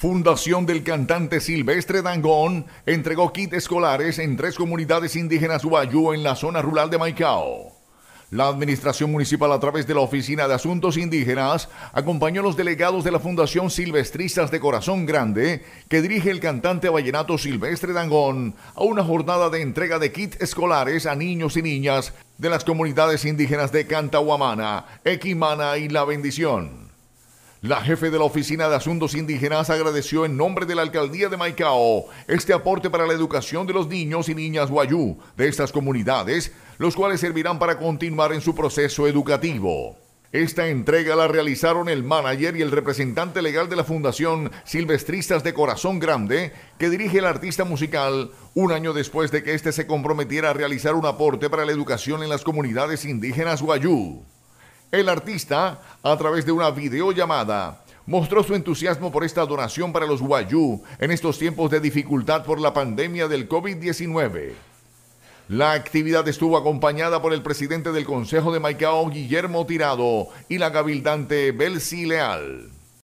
Fundación del cantante Silvestre Dangón entregó kits escolares en tres comunidades indígenas Ubayú en la zona rural de Maicao. La Administración Municipal, a través de la Oficina de Asuntos Indígenas, acompañó a los delegados de la Fundación Silvestristas de Corazón Grande, que dirige el cantante vallenato Silvestre Dangón, a una jornada de entrega de kits escolares a niños y niñas de las comunidades indígenas de Cantahuamana, Equimana y La Bendición. La jefe de la Oficina de Asuntos Indígenas agradeció en nombre de la Alcaldía de Maicao este aporte para la educación de los niños y niñas guayú de estas comunidades, los cuales servirán para continuar en su proceso educativo. Esta entrega la realizaron el manager y el representante legal de la Fundación Silvestristas de Corazón Grande, que dirige el artista musical, un año después de que éste se comprometiera a realizar un aporte para la educación en las comunidades indígenas guayú. El artista, a través de una videollamada, mostró su entusiasmo por esta donación para los Guayú en estos tiempos de dificultad por la pandemia del COVID-19. La actividad estuvo acompañada por el presidente del Consejo de Maicao, Guillermo Tirado, y la cabildante Belsi Leal.